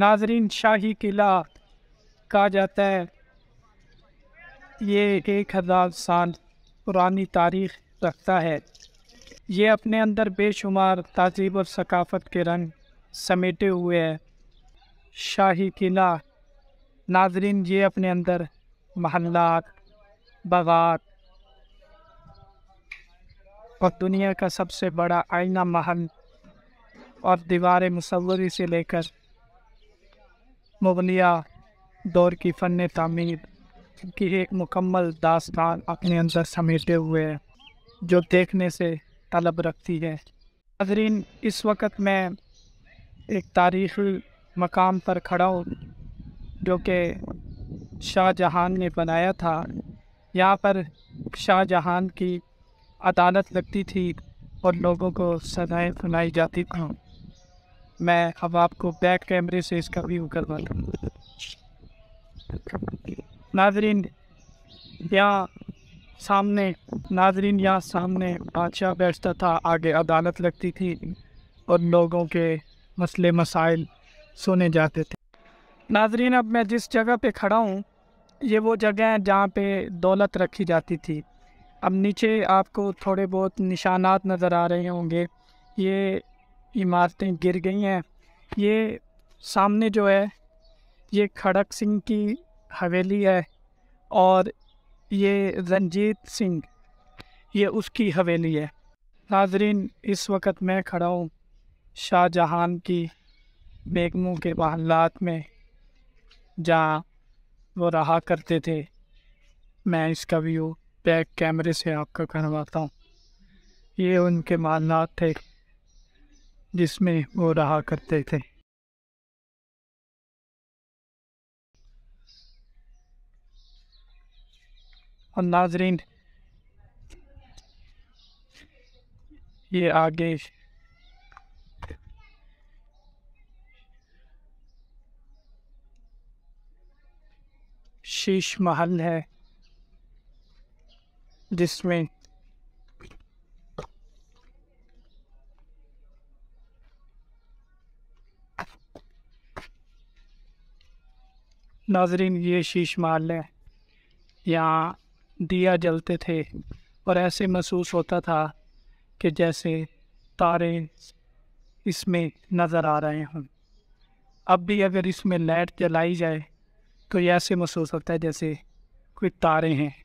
नाजरीन शाही किला कहा जाता है ये एक हज़ार साल पुरानी तारीख रखता है ये अपने अंदर बेशुमार तहजीब और सकाफ़त के रंग समेटे हुए है शाही किला नाजरीन ये अपने अंदर महल्लात बागात और दुनिया का सबसे बड़ा आईना महल और दीवार मसवरी से लेकर मुगलिया दौर की फ़न तमीर की एक मुकम्मल दास्तान अपने अंदर समेटे हुए है जो देखने से तलब रखती है नाजरीन इस वक्त मैं एक तारीखी मकाम पर खड़ा हूँ जो कि शाहजहाँ ने बनाया था यहाँ पर शाहजहाँ की अदालत लगती थी और लोगों को सजाएँ सुनाई जाती थी मैं अब आपको बैक कैमरे से इसका व्यू करवाता नाजरीन यहाँ सामने नाजरीन यहाँ सामने बादशाह बैठता था आगे अदालत लगती थी और लोगों के मसले मसाइल सुने जाते थे नाजरीन अब मैं जिस जगह पे खड़ा हूँ ये वो जगह है जहाँ पे दौलत रखी जाती थी अब नीचे आपको थोड़े बहुत निशानात नज़र आ रहे होंगे ये इमारतें गिर गई हैं ये सामने जो है ये खड़क सिंह की हवेली है और ये रंजीत सिंह ये उसकी हवेली है नाजरीन इस वक्त मैं खड़ा हूँ शाहजहाँ की बेगमों के महलात में जहाँ वो रहा करते थे मैं इसका व्यू बैक कैमरे से आपका करवाता हूँ ये उनके महलात थे जिसमें वो रहा करते थे और नाजरीन ये आगे शीश महल है जिसमें नाजरीन ये शीश महल लें यहाँ दिया जलते थे और ऐसे महसूस होता था कि जैसे तारे इसमें नज़र आ रहे हों अब भी अगर इसमें लाइट जलाई जाए तो ये ऐसे महसूस होता है जैसे कोई तारे हैं